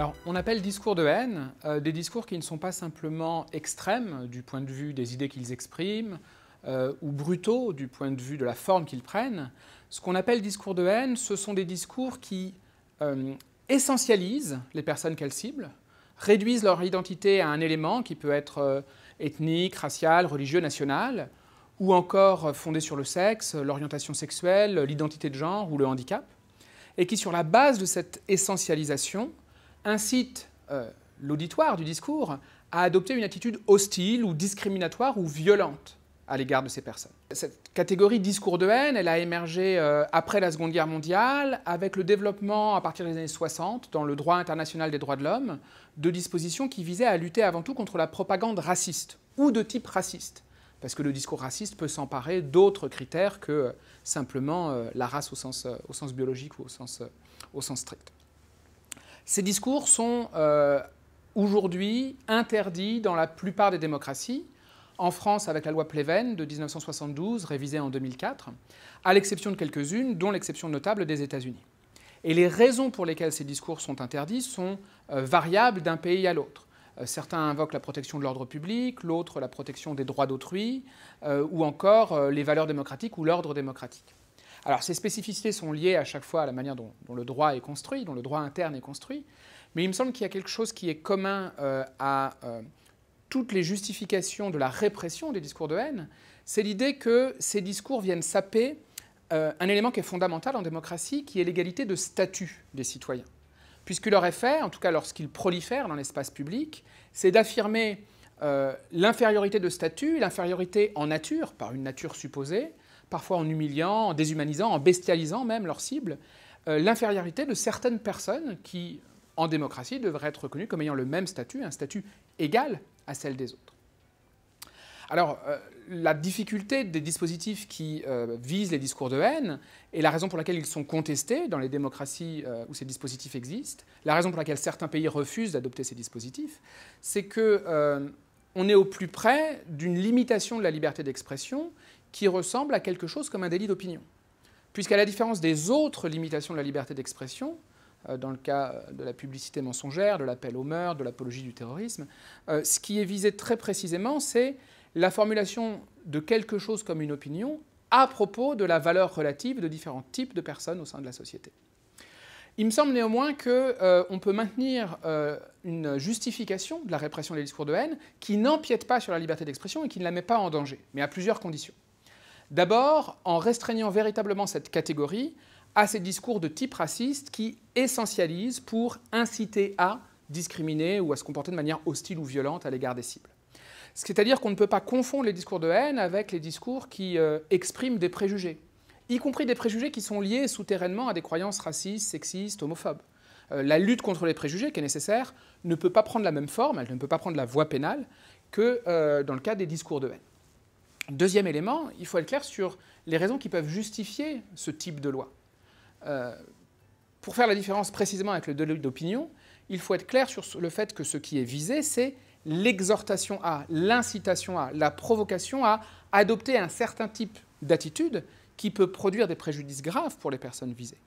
Alors, on appelle discours de haine euh, des discours qui ne sont pas simplement extrêmes du point de vue des idées qu'ils expriment euh, ou brutaux du point de vue de la forme qu'ils prennent. Ce qu'on appelle discours de haine, ce sont des discours qui euh, essentialisent les personnes qu'elles ciblent, réduisent leur identité à un élément qui peut être ethnique, racial, religieux, national, ou encore fondé sur le sexe, l'orientation sexuelle, l'identité de genre ou le handicap, et qui, sur la base de cette essentialisation, incite euh, l'auditoire du discours à adopter une attitude hostile ou discriminatoire ou violente à l'égard de ces personnes. Cette catégorie discours de haine, elle a émergé euh, après la Seconde Guerre mondiale, avec le développement à partir des années 60 dans le droit international des droits de l'homme de dispositions qui visaient à lutter avant tout contre la propagande raciste ou de type raciste, parce que le discours raciste peut s'emparer d'autres critères que euh, simplement la race au sens, biologique ou au sens strict. Ces discours sont euh, aujourd'hui interdits dans la plupart des démocraties, en France avec la loi Pleven de 1972, révisée en 2004, à l'exception de quelques-unes, dont l'exception notable des États-Unis. Et les raisons pour lesquelles ces discours sont interdits sont euh, variables d'un pays à l'autre. Euh, certains invoquent la protection de l'ordre public, l'autre la protection des droits d'autrui, ou encore les valeurs démocratiques ou l'ordre démocratique. Alors ces spécificités sont liées à chaque fois à la manière dont, le droit est construit, dont le droit interne est construit, mais il me semble qu'il y a quelque chose qui est commun euh, à euh, toutes les justifications de la répression des discours de haine, c'est l'idée que ces discours viennent saper euh, un élément qui est fondamental en démocratie, qui est l'égalité de statut des citoyens. Puisque leur effet, en tout cas lorsqu'ils prolifèrent dans l'espace public, c'est d'affirmer euh, l'infériorité de statut, l'infériorité en nature, par une nature supposée, parfois en humiliant, en déshumanisant, en bestialisant même leur cible, euh, l'infériorité de certaines personnes qui, en démocratie, devraient être reconnues comme ayant le même statut, un statut égal à celle des autres. Alors, euh, la difficulté des dispositifs qui visent les discours de haine et la raison pour laquelle ils sont contestés dans les démocraties où ces dispositifs existent, la raison pour laquelle certains pays refusent d'adopter ces dispositifs, c'est que on est au plus près d'une limitation de la liberté d'expression qui ressemble à quelque chose comme un délit d'opinion. Puisqu'à la différence des autres limitations de la liberté d'expression, euh, dans le cas euh, de la publicité mensongère, de l'appel au meurtre, de l'apologie du terrorisme, euh, ce qui est visé très précisément, c'est la formulation de quelque chose comme une opinion à propos de la valeur relative de différents types de personnes au sein de la société. Il me semble néanmoins qu'on euh, on peut maintenir euh, une justification de la répression des discours de haine qui n'empiète pas sur la liberté d'expression et qui ne la met pas en danger, mais à plusieurs conditions. D'abord, en restreignant véritablement cette catégorie à ces discours de type raciste qui essentialisent pour inciter à discriminer ou à se comporter de manière hostile ou violente à l'égard des cibles. C'est-à-dire qu'on ne peut pas confondre les discours de haine avec les discours qui euh, expriment des préjugés, y compris des préjugés qui sont liés souterrainement à des croyances racistes, sexistes, homophobes. Euh, la lutte contre les préjugés, qui est nécessaire, ne peut pas prendre la même forme, elle ne peut pas prendre la voie pénale que euh, dans le cas des discours de haine. Deuxième élément, il faut être clair sur les raisons qui peuvent justifier ce type de loi. Euh, pour faire la différence précisément avec le délit d'opinion, il faut être clair sur le fait que ce qui est visé, c'est l'exhortation à, l'incitation à, la provocation à adopter un certain type d'attitude qui peut produire des préjudices graves pour les personnes visées.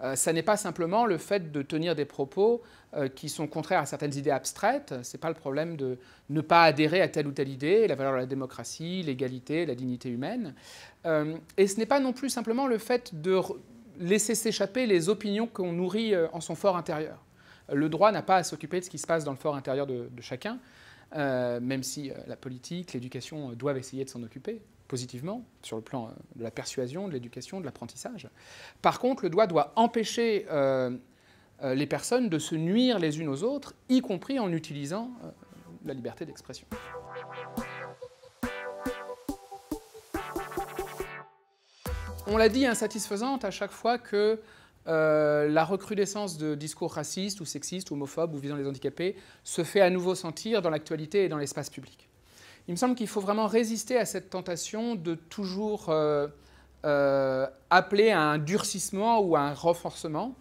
Euh, ça n'est pas simplement le fait de tenir des propos euh, qui sont contraires à certaines idées abstraites. Ce n'est pas le problème de ne pas adhérer à telle ou telle idée, la valeur de la démocratie, l'égalité, la dignité humaine. Euh, et ce n'est pas non plus simplement le fait de laisser s'échapper les opinions qu'on nourrit euh, en son fort intérieur. Le droit n'a pas à s'occuper de ce qui se passe dans le fort intérieur de chacun, même si la politique, l'éducation doivent essayer de s'en occuper positivement sur le plan euh, de la persuasion, de l'éducation, de l'apprentissage. Par contre, le doigt doit empêcher euh, euh, les personnes de se nuire les unes aux autres, y compris en utilisant la liberté d'expression. On l'a dit insatisfaisante à chaque fois que la recrudescence de discours racistes ou sexistes, homophobes ou visant les handicapés se fait à nouveau sentir dans l'actualité et dans l'espace public il me semble qu'il faut vraiment résister à cette tentation de toujours euh, euh, appeler à un durcissement ou à un renforcement,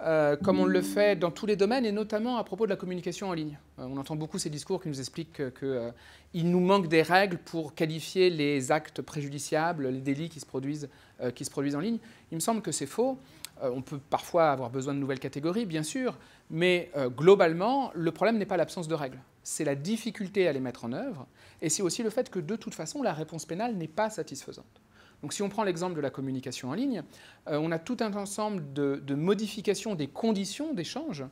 euh, comme on le fait dans tous les domaines, et notamment à propos de la communication en ligne. on entend beaucoup ces discours qui nous expliquent qu'il nous manque des règles pour qualifier les actes préjudiciables, les délits qui se produisent en ligne. Il me semble que c'est faux. Euh, on peut parfois avoir besoin de nouvelles catégories, bien sûr, mais euh, globalement, le problème n'est pas l'absence de règles, c'est la difficulté à les mettre en œuvre, et c'est aussi le fait que de toute façon, la réponse pénale n'est pas satisfaisante. Donc si on prend l'exemple de la communication en ligne, euh, on a tout un ensemble de, modifications des conditions d'échange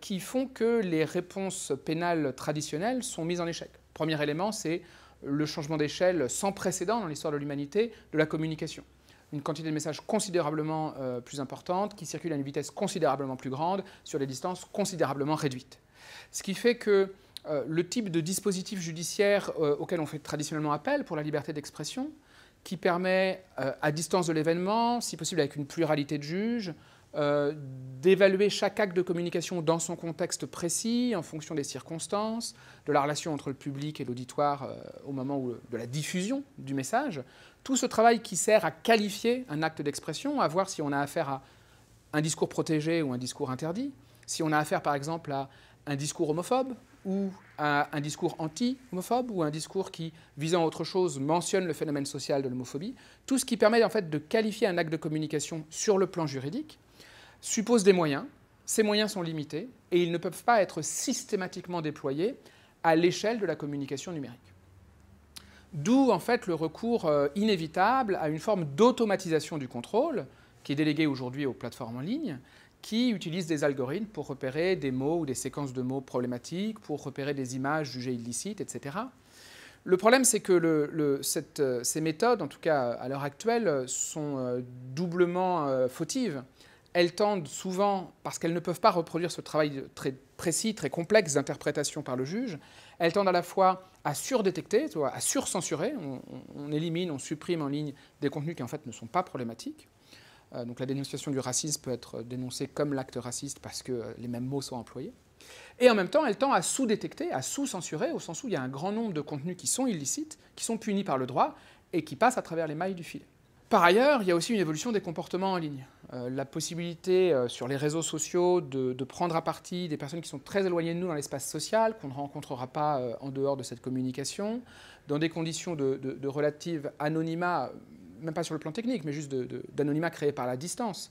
qui font que les réponses pénales traditionnelles sont mises en échec. Premier élément, c'est le changement d'échelle sans précédent dans l'histoire de l'humanité de la communication une quantité de messages considérablement euh, plus importante, qui circulent à une vitesse considérablement plus grande, sur des distances considérablement réduites. Ce qui fait que euh, le type de dispositif judiciaire euh, auquel on fait traditionnellement appel pour la liberté d'expression, qui permet, à distance de l'événement, si possible avec une pluralité de juges, d'évaluer chaque acte de communication dans son contexte précis, en fonction des circonstances, de la relation entre le public et l'auditoire au moment de la diffusion du message, tout ce travail qui sert à qualifier un acte d'expression, à voir si on a affaire à un discours protégé ou un discours interdit, si on a affaire par exemple à un discours homophobe ou à un discours anti-homophobe ou un discours qui, visant autre chose, mentionne le phénomène social de l'homophobie, tout ce qui permet en fait de qualifier un acte de communication sur le plan juridique suppose des moyens. Ces moyens sont limités et ils ne peuvent pas être systématiquement déployés à l'échelle de la communication numérique. D'où en fait le recours euh, inévitable à une forme d'automatisation du contrôle, qui est déléguée aujourd'hui aux plateformes en ligne, qui utilisent des algorithmes pour repérer des mots ou des séquences de mots problématiques, pour repérer des images jugées illicites, etc. Le problème, c'est que euh, ces méthodes, en tout cas à l'heure actuelle, sont euh, doublement fautives elles tendent souvent, parce qu'elles ne peuvent pas reproduire ce travail très précis, très complexe d'interprétation par le juge, elles tendent à la fois à surdétecter, à surcensurer, on, on, élimine, on supprime en ligne des contenus qui en fait ne sont pas problématiques. Euh, donc la dénonciation du racisme peut être dénoncée comme l'acte raciste parce que euh, les mêmes mots sont employés. Et en même temps, elle tend à sous-détecter, à sous-censurer, au sens où il y a un grand nombre de contenus qui sont illicites, qui sont punis par le droit et qui passent à travers les mailles du filet. Par ailleurs, il y a aussi une évolution des comportements en ligne. Euh, la possibilité euh, sur les réseaux sociaux de, prendre à partie des personnes qui sont très éloignées de nous dans l'espace social, qu'on ne rencontrera pas euh, en dehors de cette communication, dans des conditions de, relative anonymat, même pas sur le plan technique, mais juste d'anonymat créé par la distance,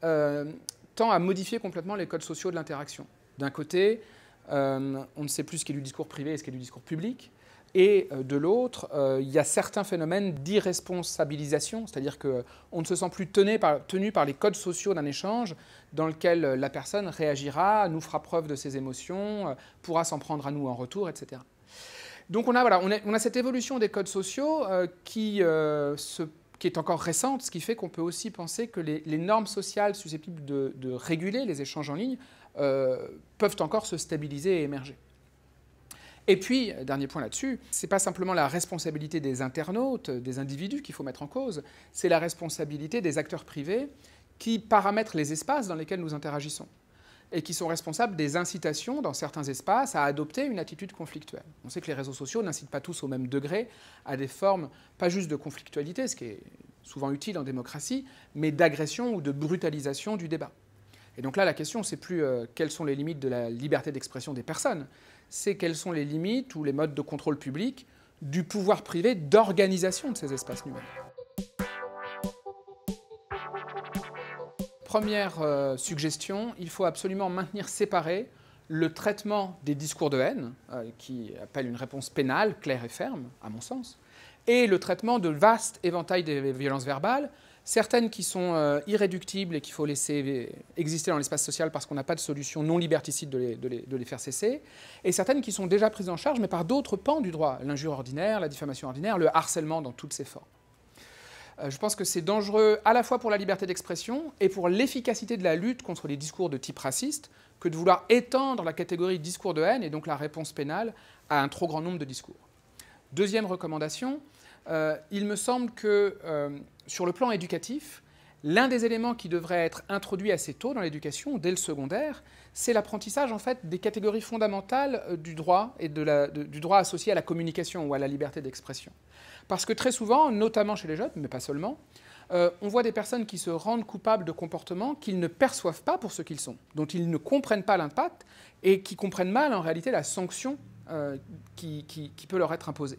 tend à modifier complètement les codes sociaux de l'interaction. D'un côté, on ne sait plus ce qui est du discours privé et ce qui est du discours public. Et euh, de l'autre, euh, il y a certains phénomènes d'irresponsabilisation, c'est-à-dire qu'on ne se sent plus tenu par, les codes sociaux d'un échange dans lequel euh, la personne réagira, nous fera preuve de ses émotions, pourra s'en prendre à nous en retour, etc. Donc on a, voilà, on a, cette évolution des codes sociaux qui, est encore récente, ce qui fait qu'on peut aussi penser que les, normes sociales susceptibles de, de, réguler les échanges en ligne peuvent encore se stabiliser et émerger. Et puis, dernier point là-dessus, n'est pas simplement la responsabilité des internautes, des individus qu'il faut mettre en cause, c'est la responsabilité des acteurs privés qui paramètrent les espaces dans lesquels nous interagissons et qui sont responsables des incitations dans certains espaces à adopter une attitude conflictuelle. On sait que les réseaux sociaux n'incitent pas tous au même degré à des formes, pas juste de conflictualité, ce qui est souvent utile en démocratie, mais d'agression ou de brutalisation du débat. Et donc là, la question, c'est plus euh, quelles sont les limites de la liberté d'expression des personnes, c'est quelles sont les limites ou les modes de contrôle public du pouvoir privé d'organisation de ces espaces numériques. Première euh, suggestion, il faut absolument maintenir séparé le traitement des discours de haine, euh, qui appelle une réponse pénale claire et ferme, à mon sens, et le traitement de vastes éventails des violences verbales, certaines qui sont euh, irréductibles et qu'il faut laisser exister dans l'espace social parce qu'on n'a pas de solution non liberticide de les, faire cesser, et certaines qui sont déjà prises en charge, mais par d'autres pans du droit, l'injure ordinaire, la diffamation ordinaire, le harcèlement dans toutes ses formes. Euh, je pense que c'est dangereux à la fois pour la liberté d'expression et pour l'efficacité de la lutte contre les discours de type raciste que de vouloir étendre la catégorie discours de haine et donc la réponse pénale à un trop grand nombre de discours. Deuxième recommandation, euh, il me semble que euh, sur le plan éducatif, l'un des éléments qui devrait être introduit assez tôt dans l'éducation, dès le secondaire, c'est l'apprentissage en fait des catégories fondamentales euh, du droit et du droit associé à la communication ou à la liberté d'expression. Parce que très souvent, notamment chez les jeunes, mais pas seulement, on voit des personnes qui se rendent coupables de comportements qu'ils ne perçoivent pas pour ce qu'ils sont, dont ils ne comprennent pas l'impact et qui comprennent mal en réalité la sanction qui, peut leur être imposée.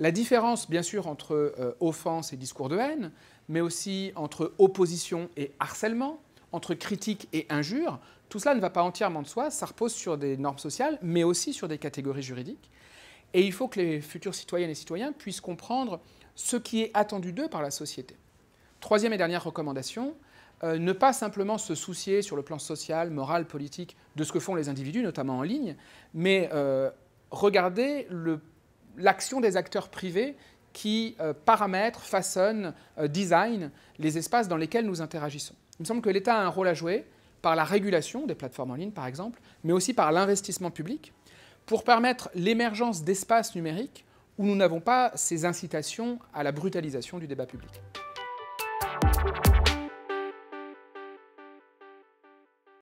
La différence, bien sûr, entre euh, offense et discours de haine, mais aussi entre opposition et harcèlement, entre critique et injure, tout cela ne va pas entièrement de soi, ça repose sur des normes sociales, mais aussi sur des catégories juridiques. Et il faut que les futurs citoyennes et citoyens puissent comprendre ce qui est attendu d'eux par la société. Troisième et dernière recommandation, euh, ne pas simplement se soucier sur le plan social, moral, politique de ce que font les individus, notamment en ligne, mais euh, regarder le l'action des acteurs privés qui euh, paramètrent, façonnent, euh, design les espaces dans lesquels nous interagissons. Il me semble que l'État a un rôle à jouer par la régulation des plateformes en ligne, par exemple, mais aussi par l'investissement public pour permettre l'émergence d'espaces numériques où nous n'avons pas ces incitations à la brutalisation du débat public.